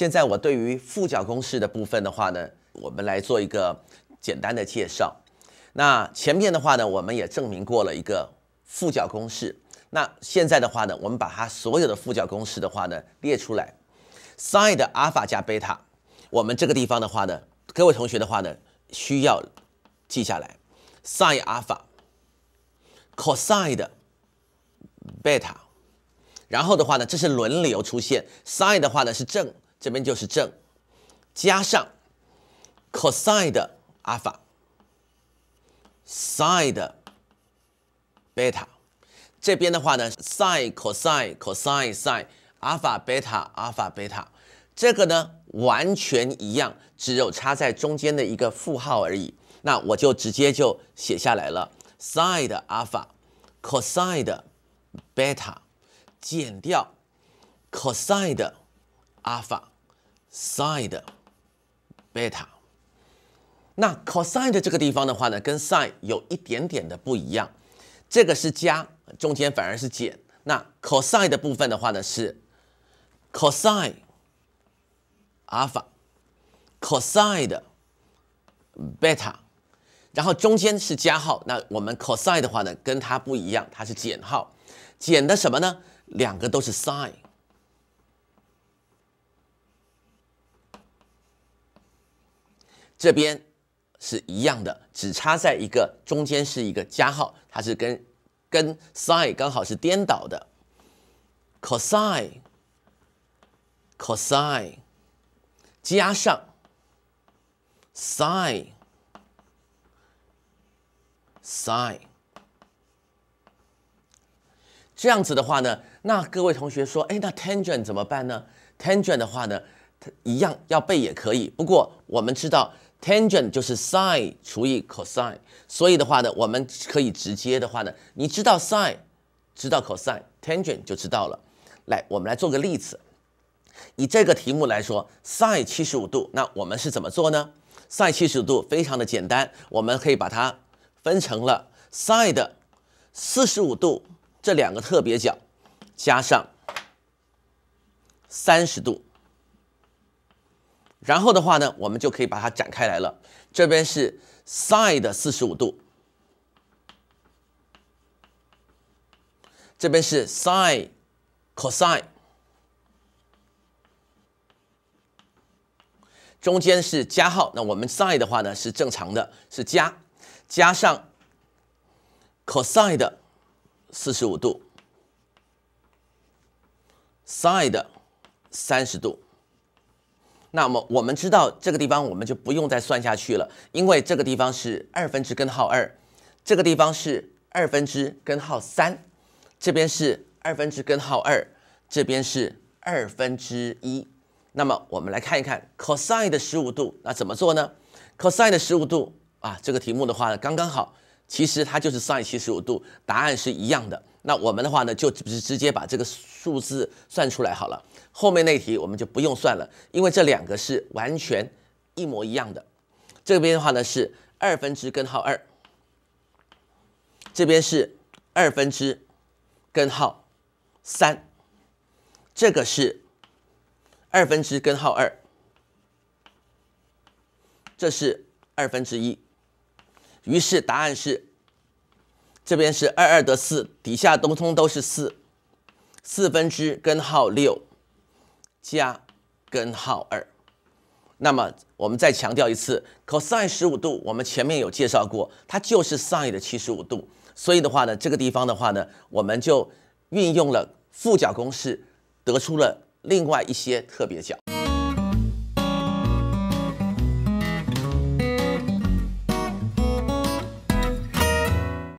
现在我对于负角公式的部分的话呢，我们来做一个简单的介绍。那前面的话呢，我们也证明过了一个负角公式。那现在的话呢，我们把它所有的负角公式的话呢列出来，sin 的阿尔法加贝塔，我们这个地方的话呢，各位同学的话呢需要记下来，sin 阿尔法，cosine 贝塔，然后的话呢，这是轮流出现，sin 的话呢是正。这边就是正，加上 cosine 的阿尔法。sine 的贝塔，这边的话呢，sine，cosine，cosine，sine，阿尔法贝塔，阿尔法贝塔，这个呢完全一样，只有插在中间的一个负号而已，那我就直接就写下来了，sine 的阿尔法，cosine 的贝塔，减掉 cosine 的阿尔法。sin beta，那 cosine 这个地方的话呢，跟 sin 有一点点的不一样，这个是加，中间反而是减。那 cosine 的部分的话呢是 cosine alpha，cosine beta，然后中间是加号。那我们 cosine 的话呢，跟它不一样，它是减号，减的什么呢？两个都是 sin。这边是一样的，只差在一个中间是一个加号，它是跟跟 s i n 刚好是颠倒的，cosine cosine 加上 sine s i n 这样子的话呢，那各位同学说，哎，那 tangent 怎么办呢？tangent 的话呢，它一样要背也可以，不过我们知道。Tangent 就是 sin 除以 cosine，所以的话呢，我们可以直接的话呢，你知道 sin，知道 cosine，tangent 就知道了。来，我们来做个例子，以这个题目来说，sin 七十五度，那我们是怎么做呢？sin 七十五度非常的简单，我们可以把它分成了 sin 四十五度这两个特别角，加上三十度。然后的话呢，我们就可以把它展开来了。这边是 sine 四十五度，这边是 sine cosine，中间是加号。那我们 sine 的话呢是正常的，是加加上 cosine 的四十五度 sine 的三十度。那么我们知道这个地方，我们就不用再算下去了，因为这个地方是二分之根号二，这个地方是二分之根号三，这边是二分之根号二，这边是二分之一。那么我们来看一看 cosine 的十五度，那怎么做呢？cosine 的十五度啊，这个题目的话呢，刚刚好，其实它就是 sin 七十五度，答案是一样的。那我们的话呢，就直直接把这个数字算出来好了。后面那题我们就不用算了，因为这两个是完全一模一样的。这边的话呢是二分之根号二，这边是二分之根号三，这个是二分之根号二，这是二分之一。于是答案是。这边是二二得四，底下通通都是四，四分之根号六加根号二。那么我们再强调一次，cosine 十五度，我们前面有介绍过，它就是 sine 的七十五度。所以的话呢，这个地方的话呢，我们就运用了负角公式，得出了另外一些特别角。